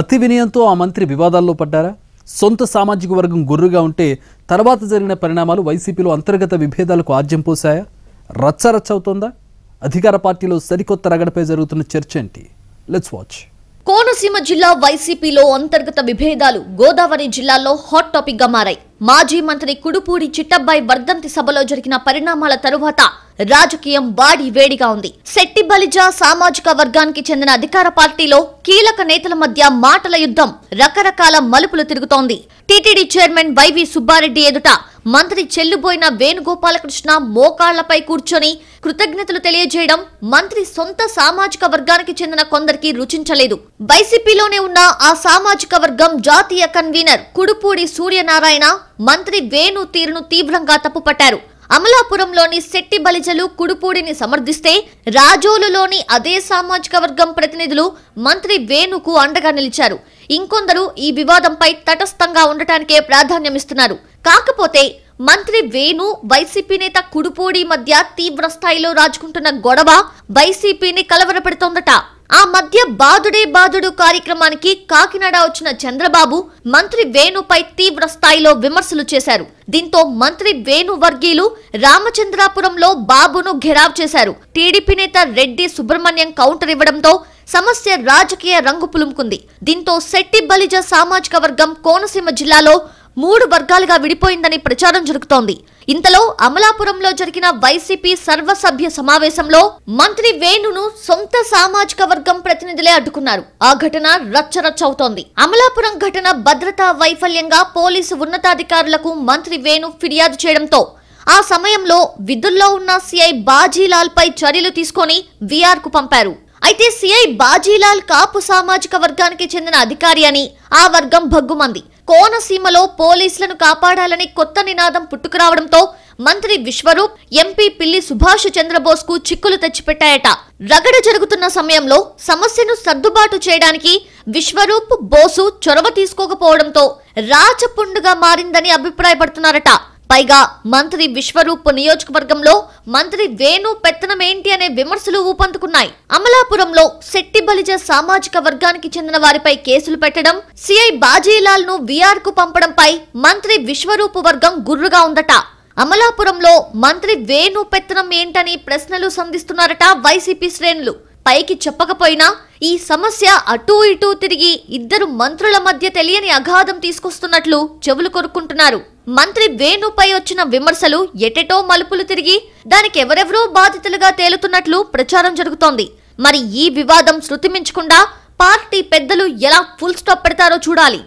అతి వినయంతో ఆ మంత్రి వివాదాల్లో పడ్డారా సొంత సామాజిక వర్గం గుర్రుగా ఉంటే తర్వాత జరిగిన పరిణామాలు వైసీపీలో అంతర్గత విభేదాలకు ఆజ్యం పోసాయా రచ్చరచ్చవుతోందా అధికార పార్టీలో సరికొత్త రగడపై జరుగుతున్న చర్చ ఏంటి లెట్స్ వాచ్ కోనసీమ జిల్లా వైసీపీలో అంతర్గత విభేదాలు గోదావరి జిల్లాలో హాట్ టాపిక్గా మారాయి మాజీ మంత్రి కుడుపూడి చిట్టబ్బాయి వర్ధంతి సభలో జరిగిన పరిణామాల తరువాత రాజకీయం వాడి వేడిగా ఉంది శెట్టి బలిజ సామాజిక వర్గానికి చెందిన అధికార పార్టీలో కీలక నేతల మధ్య మాటల యుద్ధం రకరకాల మలుపులు తిరుగుతోంది టీటీడీ చైర్మన్ వైవి సుబ్బారెడ్డి ఎదుట మంత్రి చెల్లుబోయిన వేణుగోపాలకృష్ణ మోకాళ్లపై కూర్చొని కృతజ్ఞతలు తెలియజేయడం మంత్రి సొంత సామాజిక వర్గానికి చెందిన కొందరికి రుచించలేదు వైసీపీలోనే ఉన్న ఆ సామాజిక వర్గం జాతీయ కన్వీనర్ కుడుపూడి సూర్యనారాయణ మంత్రి వేణు తీరును తీవ్రంగా తప్పుపట్టారు అమలాపురంలోని శెట్టి బలిజలు కుడుపూడిని సమర్థిస్తే రాజోలులోని అదే సామాజిక వర్గం ప్రతినిధులు మంత్రి వేణుకు అండగా నిలిచారు ఇంకొందరు ఈ వివాదంపై తటస్థంగా ఉండటానికే ప్రాధాన్యమిస్తున్నారు కాకపోతే మంత్రి వేణు వైసీపీ నేత కుడుపూడి మధ్య తీవ్ర స్థాయిలో రాజుకుంటున్న గొడవ వైసీపీని కలవరపెడుతోందట ఆ మధ్య బాదుడే బాదుడు కార్యక్రమానికి కాకినాడ వచ్చిన చంద్రబాబు మంత్రి వేణుపై తీవ్ర స్థాయిలో విమర్శలు చేశారు దీంతో మంత్రి వేణు వర్గీయులు రామచంద్రాపురంలో బాబును ఘెరావ్ చేశారు టీడీపీ నేత రెడ్డి సుబ్రహ్మణ్యం కౌంటర్ ఇవ్వడంతో సమస్య రాజకీయ రంగు పులుముకుంది దీంతో శెట్టి బలిజ సామాజిక వర్గం కోనసీమ జిల్లాలో మూడు వర్గాలుగా విడిపోయిందని ప్రచారం జరుగుతోంది ఇంతలో అమలాపురంలో జరిగిన వైసీపీ సర్వసభ్య సమావేశంలో మంత్రి వేణును సొంత సామాజిక వర్గం ప్రతినిధులే అడ్డుకున్నారు ఆ ఘటన రచ్చరచ్చవుతోంది అమలాపురం ఘటన భద్రతా వైఫల్యంగా పోలీసు ఉన్నతాధికారులకు మంత్రి వేణు ఫిర్యాదు చేయడంతో ఆ సమయంలో విధుల్లో ఉన్న సిఐ బాజీలాల్ పై చర్యలు తీసుకొని కు పంపారు అయితే సిఐ బాజీలాల్ కాపు సామాజిక వర్గానికి చెందిన అధికారి అని ఆ వర్గం భగ్గుమంది కోనసీమలో పోలీసులను కాపాడాలని కొత్త నినాదం పుట్టుకురావడంతో మంత్రి విశ్వరూప్ ఎంపీ పిల్లి సుభాష్ చంద్రబోస్ కు చిక్కులు తెచ్చిపెట్టాయట రగడ జరుగుతున్న సమయంలో సమస్యను సర్దుబాటు చేయడానికి విశ్వరూప్ బోసు చొరవ తీసుకోకపోవడంతో రాచపుండుగా మారిందని అభిప్రాయపడుతున్నారట పైగా మంత్రి విశ్వరూప్ నియోజకవర్గంలో మంత్రి వేణు పెత్తనమేంటి అనే విమర్శలు ఊపందుకున్నాయి అమలాపురంలో శెట్టి బలిజ సామాజిక వర్గానికి చెందిన వారిపై కేసులు పెట్టడం సిఐ బాజీలాల్ ను విఆర్ కు పంపడంపై మంత్రి విశ్వరూపు వర్గం గుర్రుగా ఉందట అమలాపురంలో మంత్రి వేణు పెత్తనం ఏంటని ప్రశ్నలు సంధిస్తున్నారట వైసీపీ శ్రేణులు పైకి చెప్పకపోయినా ఈ సమస్య అటూ ఇటూ తిరిగి ఇద్దరు మంత్రుల మధ్య తెలియని అగాధం తీసుకొస్తున్నట్లు చెవులు కొరుక్కుంటున్నారు మంత్రి వేణుపై వచ్చిన విమర్శలు ఎటెటో మలుపులు తిరిగి దానికి ఎవరెవరో బాధితులుగా తేలుతున్నట్లు ప్రచారం జరుగుతోంది మరి ఈ వివాదం శృతిమించకుండా పార్టీ పెద్దలు ఎలా ఫుల్ స్టాప్ పెడతారో చూడాలి